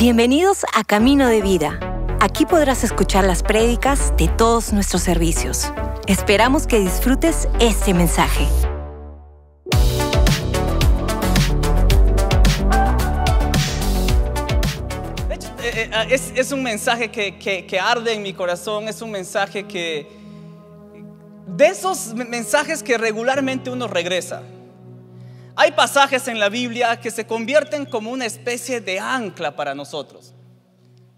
Bienvenidos a Camino de Vida. Aquí podrás escuchar las prédicas de todos nuestros servicios. Esperamos que disfrutes este mensaje. Eh, eh, ah, es, un mensaje que arde en mi corazón, es un mensaje que... De esos mensajes que regularmente uno regresa. Hay pasajes en la Biblia que se convierten como una especie de ancla para nosotros.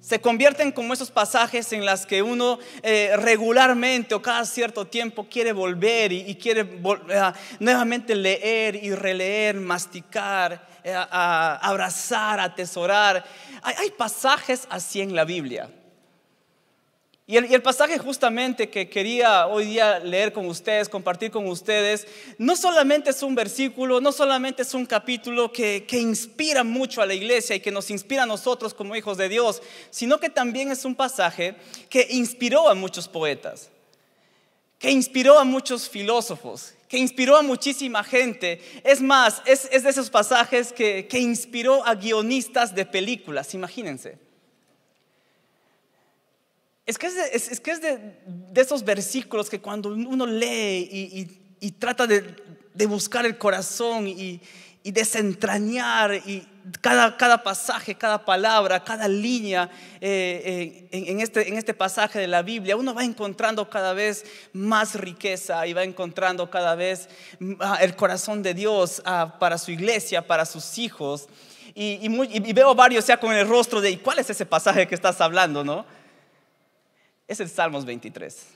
Se convierten como esos pasajes en las que uno eh, regularmente o cada cierto tiempo quiere volver y, quiere eh, nuevamente leer y releer, masticar, eh, abrazar, atesorar. hay pasajes así en la Biblia. Y el, pasaje justamente que quería hoy día leer con ustedes, compartir con ustedes, no solamente es un versículo, no solamente es un capítulo que, inspira mucho a la iglesia y que nos inspira a nosotros como hijos de Dios, sino que también es un pasaje que inspiró a muchos poetas, que inspiró a muchos filósofos, que inspiró a muchísima gente. Es más, es, de esos pasajes que inspiró a guionistas de películas, imagínense. Es que es, de, esos versículos que cuando uno lee y, trata de, buscar el corazón y, desentrañar y cada, pasaje, cada palabra, cada línea eh, eh, este, en, este, pasaje de la Biblia, uno va encontrando cada vez más riqueza y va encontrando cada vez ah, el corazón de Dios ah, para su iglesia, para sus hijos. Y, veo varios sea con el rostro de, cuál es ese pasaje que estás hablando, no? es el Salmos 23.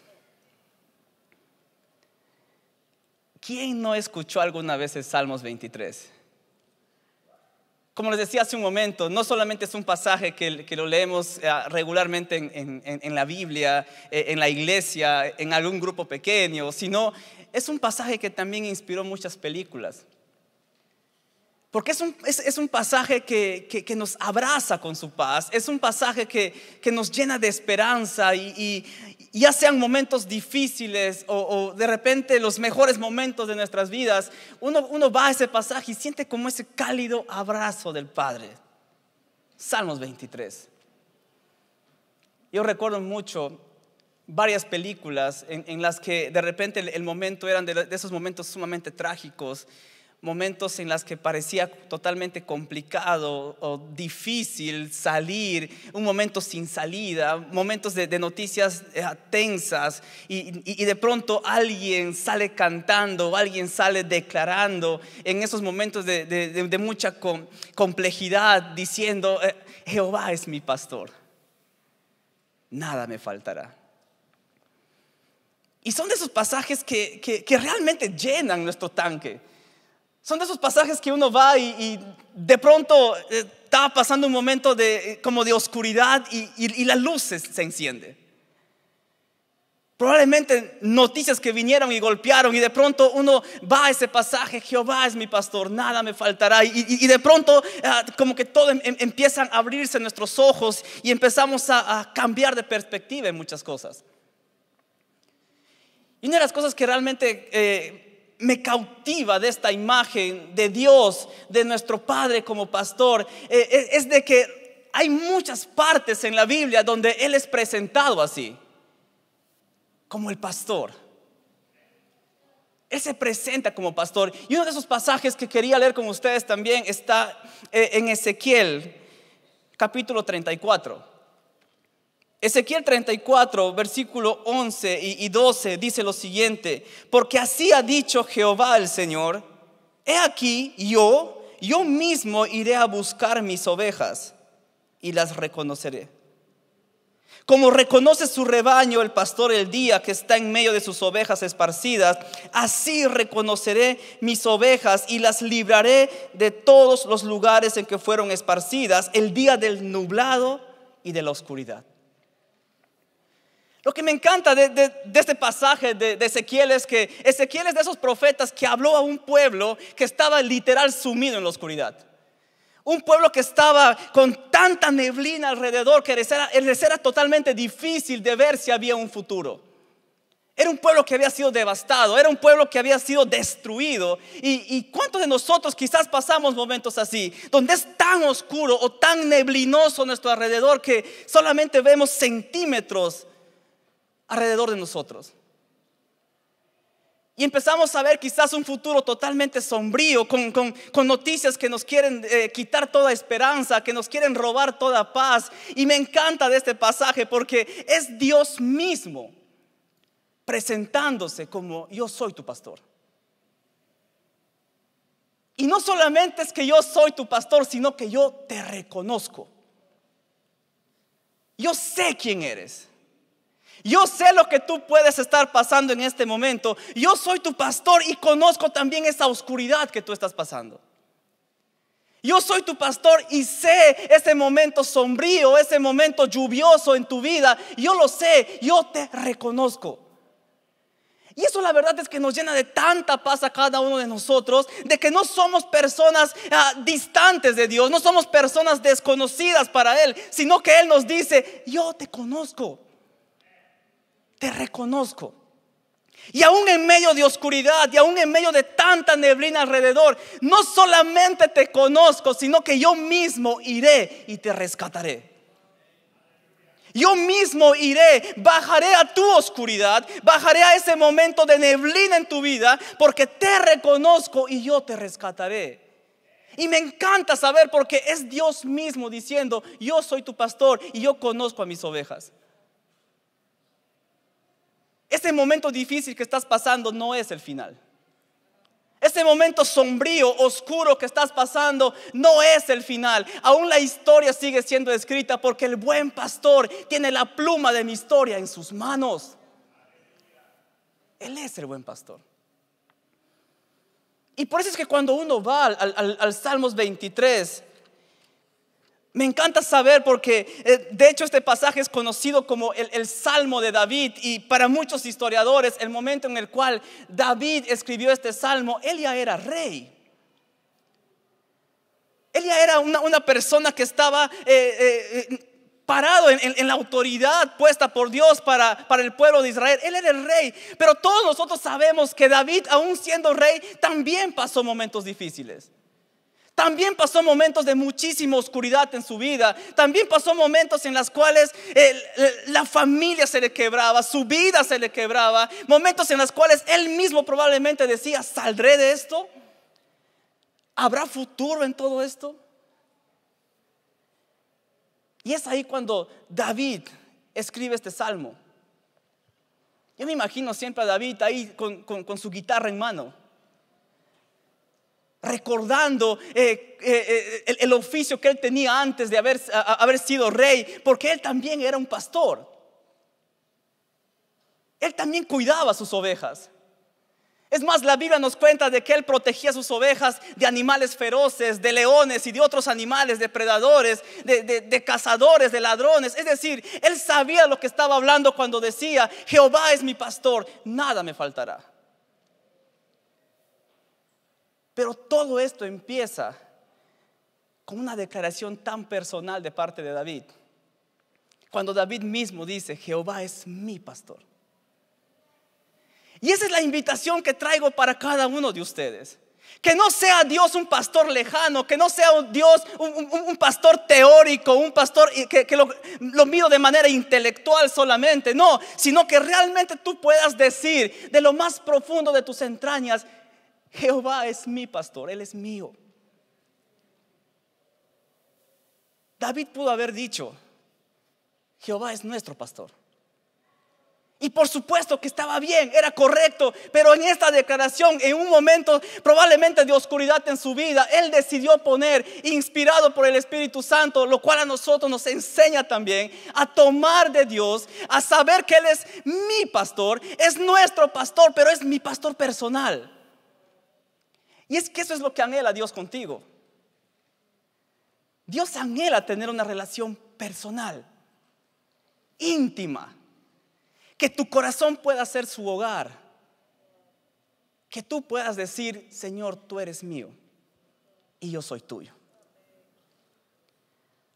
¿Quién no escuchó alguna vez el Salmos 23? Como les decía hace un momento, no solamente es un pasaje que, lo leemos eh, regularmente en, la Biblia, eh, en la iglesia, en algún grupo pequeño, sino es un pasaje que también inspiró muchas películas. Porque es un, es, es un pasaje que, que, nos abraza con su paz, es un pasaje que, que nos llena de esperanza y, y ya sean momentos difíciles o, o, de repente los mejores momentos de nuestras vidas, uno, uno va a ese pasaje y siente como ese cálido abrazo del Padre. Salmos 23. Yo recuerdo mucho varias películas en, en las que de repente el, momento eran de esos momentos sumamente trágicos momentos en las que parecía totalmente complicado o difícil salir, un momento sin salida, momentos de, noticias eh, tensas y, de pronto alguien sale cantando, alguien sale declarando en esos momentos de, mucha complejidad diciendo, eh, Jehová es mi pastor, nada me faltará. Y son de esos pasajes que realmente llenan nuestro tanque son de esos pasajes que uno va y, de pronto eh, está pasando un momento de, eh, como de oscuridad y, las luces se encienden. Probablemente noticias que vinieron y golpearon y de pronto uno va a ese pasaje, Jehová es mi pastor, nada me faltará. Y, de pronto ah, como que todo em, em, empiezan a abrirse nuestros ojos y empezamos a, cambiar de perspectiva en muchas cosas. Y una de las cosas que realmente eh, me cautiva de esta imagen de Dios, de nuestro Padre como pastor, eh, eh, es de que hay muchas partes en la Biblia donde Él es presentado así, como el pastor. Él se presenta como pastor. Y uno de esos pasajes que quería leer con ustedes también está eh, en Ezequiel, capítulo 34. Ezequiel 34, versículo 11 y 12 dice lo siguiente, porque así ha dicho Jehová el Señor, he aquí yo, yo mismo iré a buscar mis ovejas y las reconoceré. Como reconoce su rebaño el pastor el día que está en medio de sus ovejas esparcidas, así reconoceré mis ovejas y las libraré de todos los lugares en que fueron esparcidas el día del nublado y de la oscuridad. Lo que me encanta de, este pasaje de, Ezequiel es que Ezequiel es de esos profetas que habló a un pueblo que estaba literal sumido en la oscuridad. Un pueblo que estaba con tanta neblina alrededor que les era, totalmente difícil de ver si había un futuro. Era un pueblo que había sido devastado, era un pueblo que había sido destruido. y cuántos de nosotros quizás pasamos momentos así, donde es tan oscuro o tan neblinoso nuestro alrededor que solamente vemos centímetros alrededor de nosotros. Y empezamos a ver quizás un futuro totalmente sombrío, con, noticias que nos quieren eh, quitar toda esperanza, que nos quieren robar toda paz. Y me encanta de este pasaje porque es Dios mismo presentándose como yo soy tu pastor. Y no solamente es que yo soy tu pastor, sino que yo te reconozco. Yo sé quién eres. Yo sé lo que tú puedes estar pasando en este momento. Yo soy tu pastor y conozco también esa oscuridad que tú estás pasando. Yo soy tu pastor y sé ese momento sombrío, ese momento lluvioso en tu vida. Yo lo sé, yo te reconozco. Y eso la verdad es que nos llena de tanta paz a cada uno de nosotros, de que no somos personas ah, distantes de Dios, no somos personas desconocidas para Él, sino que Él nos dice, yo te conozco te reconozco. Y aún en medio de oscuridad y aún en medio de tanta neblina alrededor, no solamente te conozco, sino que yo mismo iré y te rescataré. Yo mismo iré, bajaré a tu oscuridad, bajaré a ese momento de neblina en tu vida, porque te reconozco y yo te rescataré. Y me encanta saber porque es Dios mismo diciendo, yo soy tu pastor y yo conozco a mis ovejas. Ese momento difícil que estás pasando no es el final. Ese momento sombrío, oscuro que estás pasando no es el final. Aún la historia sigue siendo escrita porque el buen pastor tiene la pluma de mi historia en sus manos. Él es el buen pastor. Y por eso es que cuando uno va al, Salmos 23, me encanta saber porque eh, de hecho este pasaje es conocido como el, Salmo de David y para muchos historiadores el momento en el cual David escribió este salmo, él ya era rey. Él ya era una, persona que estaba eh, eh, parado en, la autoridad puesta por Dios para, para el pueblo de Israel. Él era el rey, pero todos nosotros sabemos que David, aún siendo rey, también pasó momentos difíciles. También pasó momentos de muchísima oscuridad en su vida. También pasó momentos en los cuales la familia se le quebraba, su vida se le quebraba. Momentos en los cuales él mismo probablemente decía, ¿saldré de esto? ¿Habrá futuro en todo esto? Y es ahí cuando David escribe este salmo. Yo me imagino siempre a David ahí con su guitarra en mano recordando eh, eh, eh, el, oficio que él tenía antes de haber, sido rey, porque él también era un pastor. Él también cuidaba sus ovejas. Es más, la Biblia nos cuenta de que él protegía sus ovejas de animales feroces, de leones y de otros animales, depredadores, de, de, cazadores, de ladrones. Es decir, él sabía lo que estaba hablando cuando decía, Jehová es mi pastor, nada me faltará. Pero todo esto empieza con una declaración tan personal de parte de David. Cuando David mismo dice, Jehová es mi pastor. Y esa es la invitación que traigo para cada uno de ustedes. Que no sea Dios un pastor lejano, que no sea Dios un, pastor teórico, un pastor que, lo, lo miro de manera intelectual solamente, no, sino que realmente tú puedas decir de lo más profundo de tus entrañas, Jehová es mi pastor, Él es mío. David pudo haber dicho, Jehová es nuestro pastor. Y por supuesto que estaba bien, era correcto, pero en esta declaración, en un momento probablemente de oscuridad en su vida, él decidió poner, inspirado por el Espíritu Santo, lo cual a nosotros nos enseña también a tomar de Dios, a saber que Él es mi pastor, es nuestro pastor, pero es mi pastor personal. Y es que eso es lo que anhela Dios contigo. Dios anhela tener una relación personal, íntima, que tu corazón pueda ser su hogar, que tú puedas decir, Señor, tú eres mío y yo soy tuyo.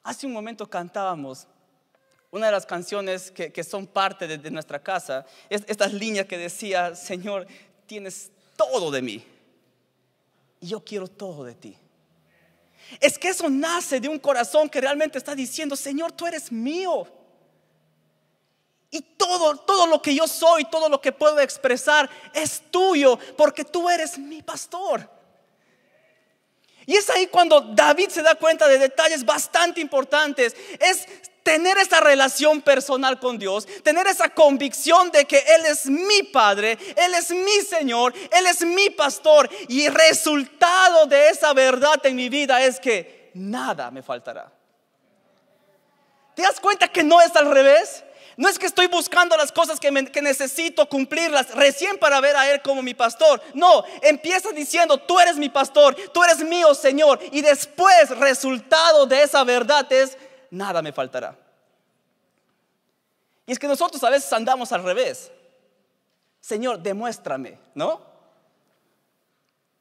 Hace un momento cantábamos una de las canciones que, son parte de, nuestra casa, es, estas líneas que decía, Señor, tienes todo de mí yo quiero todo de ti. Es que eso nace de un corazón que realmente está diciendo, Señor, tú eres mío. Y todo, todo lo que yo soy, todo lo que puedo expresar es tuyo, porque tú eres mi pastor. Y es ahí cuando David se da cuenta de detalles bastante importantes. Es tener esa relación personal con Dios, tener esa convicción de que Él es mi Padre, Él es mi Señor, Él es mi pastor. Y resultado de esa verdad en mi vida es que nada me faltará. ¿Te das cuenta que no es al revés? No es que estoy buscando las cosas que, necesito cumplirlas recién para ver a Él como mi pastor. No, empieza diciendo, tú eres mi pastor, tú eres mío, Señor. Y después, resultado de esa verdad es, nada me faltará. Y es que nosotros a veces andamos al revés. Señor, demuéstrame, ¿no?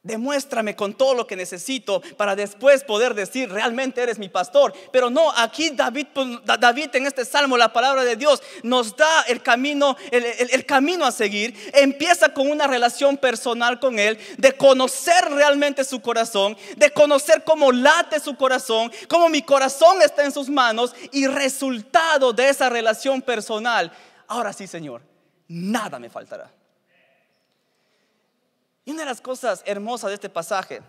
Demuéstrame con todo lo que necesito para después poder decir, realmente eres mi pastor. Pero no, aquí David, pues, David en este salmo, la palabra de Dios nos da el camino, el, el camino a seguir. Empieza con una relación personal con Él, de conocer realmente su corazón, de conocer cómo late su corazón, cómo mi corazón está en sus manos y resultado de esa relación personal. Ahora sí, Señor, nada me faltará. Y una de las cosas hermosas de este pasaje,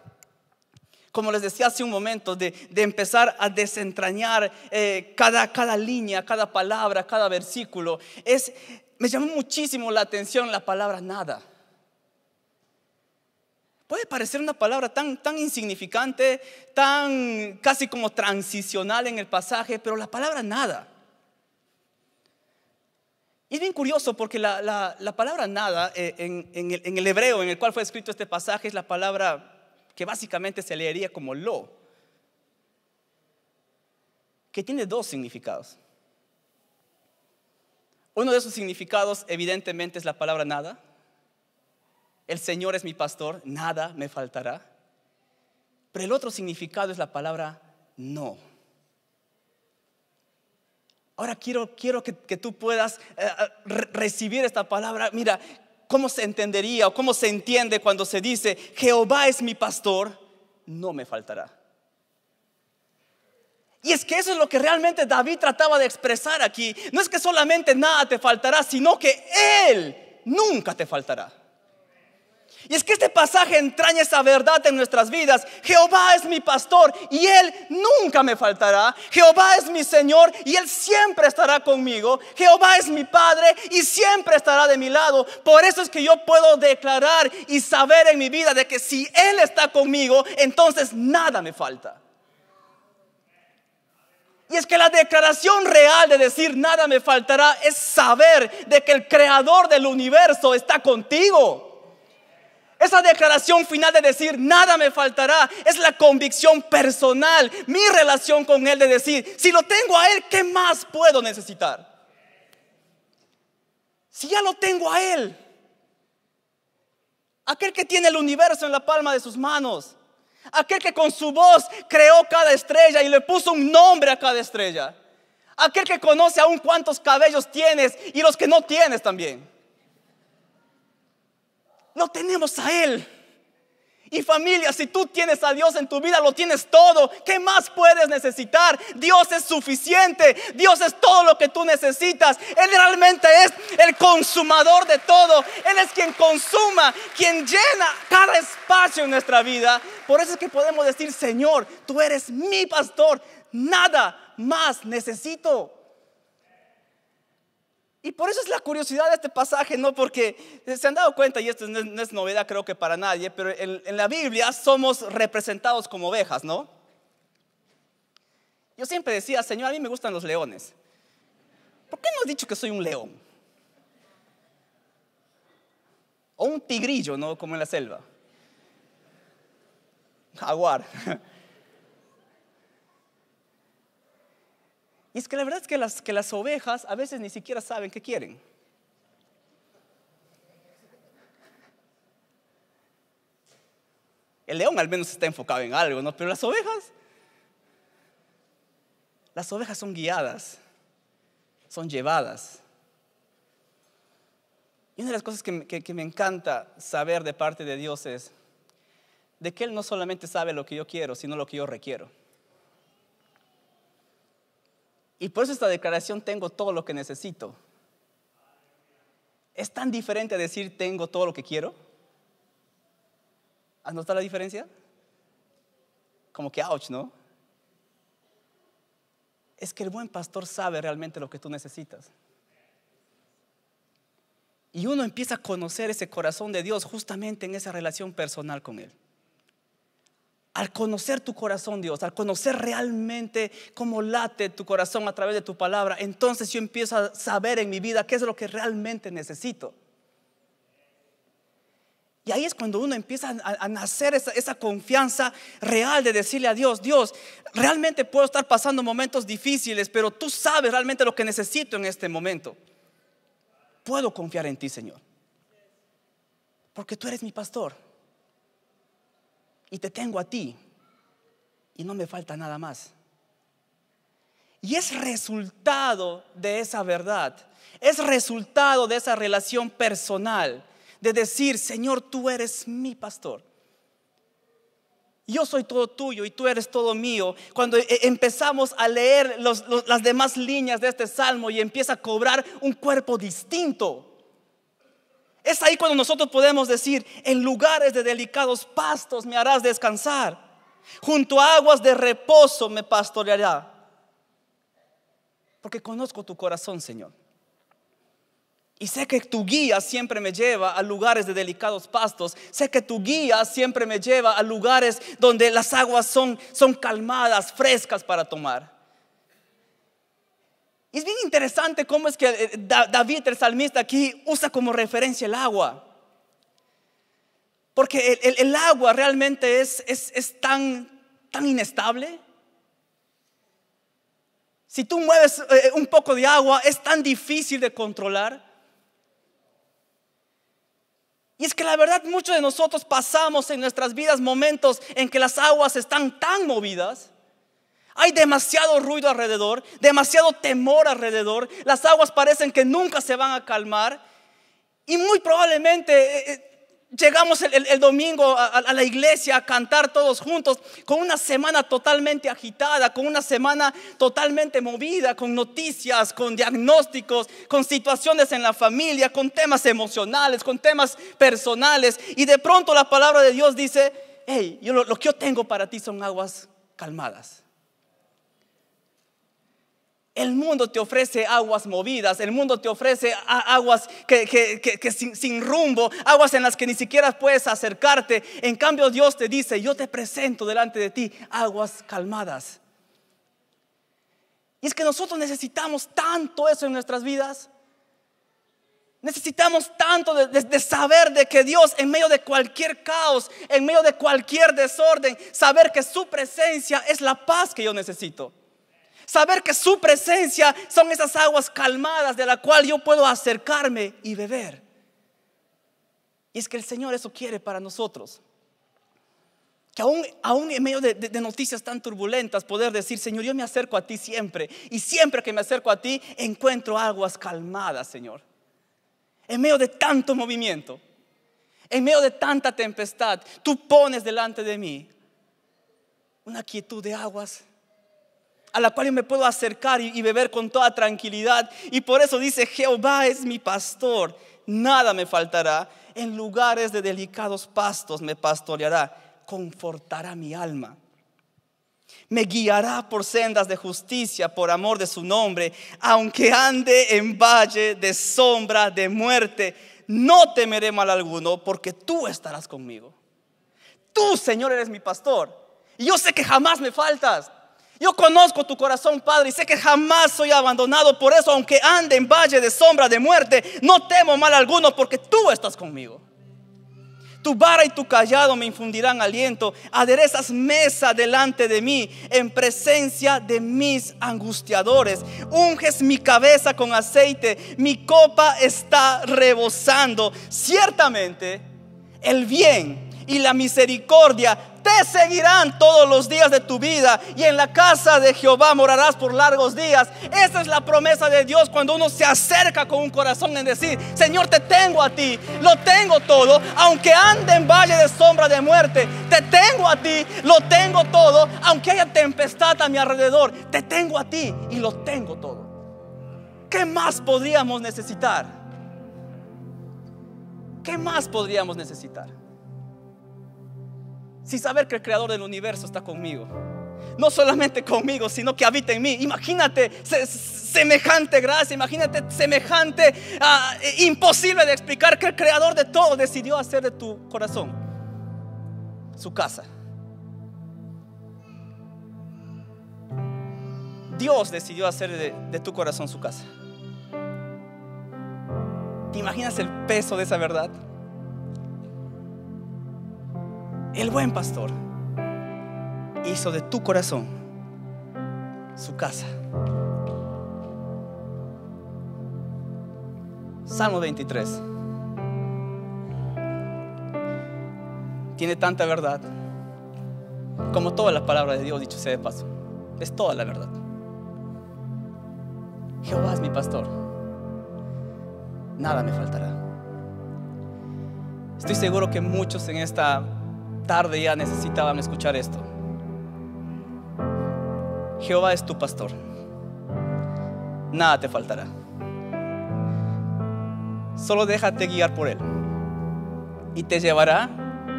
como les decía hace un momento, de, empezar a desentrañar eh, cada, cada línea, cada palabra, cada versículo, es, me llamó muchísimo la atención la palabra nada. Puede parecer una palabra tan, tan insignificante, tan casi como transicional en el pasaje, pero la palabra nada y es bien curioso porque la, palabra nada eh, en, el, en, el, hebreo en el cual fue escrito este pasaje es la palabra que básicamente se leería como lo, que tiene dos significados. Uno de esos significados evidentemente es la palabra nada. El Señor es mi pastor, nada me faltará. Pero el otro significado es la palabra no. Ahora quiero, quiero que, tú puedas eh, eh, recibir esta palabra. Mira, ¿cómo se entendería o cómo se entiende cuando se dice, Jehová es mi pastor, no me faltará? Y es que eso es lo que realmente David trataba de expresar aquí. No es que solamente nada te faltará, sino que Él nunca te faltará. Y es que este pasaje entraña esa verdad en nuestras vidas. Jehová es mi pastor y Él nunca me faltará. Jehová es mi Señor y Él siempre estará conmigo. Jehová es mi Padre y siempre estará de mi lado. Por eso es que yo puedo declarar y saber en mi vida de que si Él está conmigo, entonces nada me falta. Y es que la declaración real de decir nada me faltará es saber de que el creador del universo está contigo. Esa declaración final de decir, nada me faltará, es la convicción personal, mi relación con Él de decir, si lo tengo a Él, ¿qué más puedo necesitar? Si ya lo tengo a Él, aquel que tiene el universo en la palma de sus manos, aquel que con su voz creó cada estrella y le puso un nombre a cada estrella, aquel que conoce aún cuántos cabellos tienes y los que no tienes también no tenemos a Él. Y familia, si tú tienes a Dios en tu vida, lo tienes todo. ¿Qué más puedes necesitar? Dios es suficiente. Dios es todo lo que tú necesitas. Él realmente es el consumador de todo. Él es quien consuma, quien llena cada espacio en nuestra vida. Por eso es que podemos decir, Señor, tú eres mi pastor. Nada más necesito. Y por eso es la curiosidad de este pasaje, ¿no? Porque eh, se han dado cuenta, y esto no es, novedad creo que para nadie, pero en, la Biblia somos representados como ovejas, ¿no? Yo siempre decía, Señor, a mí me gustan los leones. ¿Por qué no has dicho que soy un león? O un tigrillo, ¿no? Como en la selva. Jaguar. Y es que la verdad es que las, que las ovejas a veces ni siquiera saben qué quieren. El león al menos está enfocado en algo, ¿no? Pero las ovejas, las ovejas son guiadas, son llevadas. Y una de las cosas que, que, me encanta saber de parte de Dios es de que Él no solamente sabe lo que yo quiero, sino lo que yo requiero. Y por eso esta declaración tengo todo lo que necesito. Es tan diferente a decir tengo todo lo que quiero. ¿Has notado la diferencia? Como que ouch, ¿no? Es que el buen pastor sabe realmente lo que tú necesitas. Y uno empieza a conocer ese corazón de Dios justamente en esa relación personal con Él. Al conocer tu corazón, Dios, al conocer realmente cómo late tu corazón a través de tu palabra, entonces yo empiezo a saber en mi vida qué es lo que realmente necesito. Y ahí es cuando uno empieza a, nacer esa, confianza real de decirle a Dios, Dios, realmente puedo estar pasando momentos difíciles, pero tú sabes realmente lo que necesito en este momento. Puedo confiar en ti, Señor, porque tú eres mi pastor y te tengo a ti y no me falta nada más. Y es resultado de esa verdad, es resultado de esa relación personal, de decir, Señor, tú eres mi pastor. Yo soy todo tuyo y tú eres todo mío. Cuando e, empezamos a leer las demás líneas de este salmo y empieza a cobrar un cuerpo distinto, es ahí cuando nosotros podemos decir, en lugares de delicados pastos me harás descansar, junto a aguas de reposo me pastoreará. Porque conozco tu corazón, Señor. Y sé que tu guía siempre me lleva a lugares de delicados pastos. Sé que tu guía siempre me lleva a lugares donde las aguas son, son calmadas, frescas para tomar. Y es bien interesante cómo es que eh, David, el salmista, aquí usa como referencia el agua. Porque el, agua realmente es, tan inestable. Si tú mueves eh, un poco de agua, es tan difícil de controlar. Y es que la verdad muchos de nosotros pasamos en nuestras vidas momentos en que las aguas están tan movidas hay demasiado ruido alrededor, demasiado temor alrededor. Las aguas parecen que nunca se van a calmar. Y muy probablemente eh, eh, llegamos el, domingo a, la iglesia a cantar todos juntos con una semana totalmente agitada, con una semana totalmente movida, con noticias, con diagnósticos, con situaciones en la familia, con temas emocionales, con temas personales. Y de pronto la palabra de Dios dice, hey, lo que yo tengo para ti son aguas calmadas. El mundo te ofrece aguas movidas, el mundo te ofrece aguas que, sin, rumbo, aguas en las que ni siquiera puedes acercarte. En cambio Dios te dice, yo te presento delante de ti aguas calmadas. Y es que nosotros necesitamos tanto eso en nuestras vidas. Necesitamos tanto de saber de que Dios en medio de cualquier caos, en medio de cualquier desorden, saber que su presencia es la paz que yo necesito. Saber que su presencia son esas aguas calmadas de la cual yo puedo acercarme y beber. Y es que el Señor eso quiere para nosotros. Que aún, en medio de, de, noticias tan turbulentas, poder decir, Señor, yo me acerco a ti siempre. Y siempre que me acerco a ti, encuentro aguas calmadas, Señor. En medio de tanto movimiento, en medio de tanta tempestad, tú pones delante de mí una quietud de aguas a la cual yo me puedo acercar y, beber con toda tranquilidad. Y por eso dice, Jehová es mi pastor, nada me faltará. En lugares de delicados pastos me pastoreará, confortará mi alma. Me guiará por sendas de justicia por amor de su nombre, aunque ande en valle de sombra de muerte. No temeré mal alguno, porque tú estarás conmigo. Tú, Señor, eres mi pastor. Y yo sé que jamás me faltas. Yo conozco tu corazón, Padre, y sé que jamás soy abandonado. Por eso, aunque ande en valle de sombra de muerte, no temo mal alguno porque tú estás conmigo. Tu vara y tu callado me infundirán aliento. Aderezas mesa delante de mí en presencia de mis angustiadores. Unges mi cabeza con aceite. Mi copa está rebosando. Ciertamente, el bien y la misericordia te seguirán todos los días de tu vida y en la casa de Jehová morarás por largos días. Esa es la promesa de Dios cuando uno se acerca con un corazón en decir, Señor, te tengo a ti, lo tengo todo, aunque ande en valle de sombra de muerte, te tengo a ti, lo tengo todo, aunque haya tempestad a mi alrededor, te tengo a ti y lo tengo todo. ¿Qué más podríamos necesitar? ¿Qué más podríamos necesitar? sin saber que el creador del universo está conmigo. No solamente conmigo, sino que habita en mí. Imagínate semejante gracia, imagínate semejante ah, eh, imposible de explicar que el creador de todo decidió hacer de tu corazón su casa. Dios decidió hacer de tu corazón su casa. ¿Te imaginas el peso de esa verdad? El buen pastor hizo de tu corazón su casa. Salmo 23. Tiene tanta verdad como toda la palabra de Dios, dicho sea de paso. Es toda la verdad. Jehová es mi pastor. Nada me faltará. Estoy seguro que muchos en esta tarde ya necesitaban escuchar esto. Jehová es tu pastor. Nada te faltará. Solo déjate guiar por Él y te llevará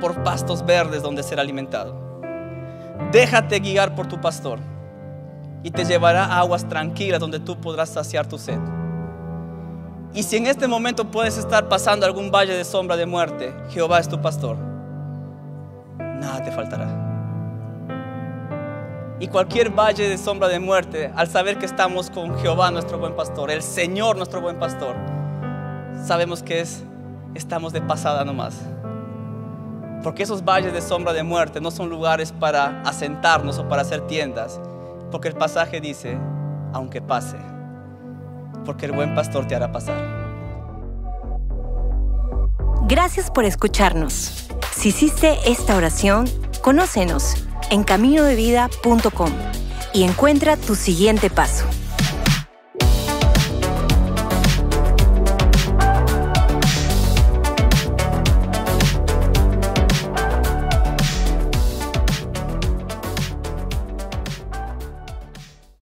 por pastos verdes donde será alimentado. Déjate guiar por tu pastor y te llevará a aguas tranquilas donde tú podrás saciar tu sed. Y si en este momento puedes estar pasando algún valle de sombra de muerte, Jehová es tu pastor nada te faltará. Y cualquier valle de sombra de muerte, al saber que estamos con Jehová, nuestro buen pastor, el Señor, nuestro buen pastor, sabemos que es, estamos de pasada nomás. Porque esos valles de sombra de muerte no son lugares para asentarnos o para hacer tiendas. Porque el pasaje dice, aunque pase, porque el buen pastor te hará pasar. Gracias por escucharnos. Si hiciste esta oración, conócenos en caminodevida.com y encuentra tu siguiente paso.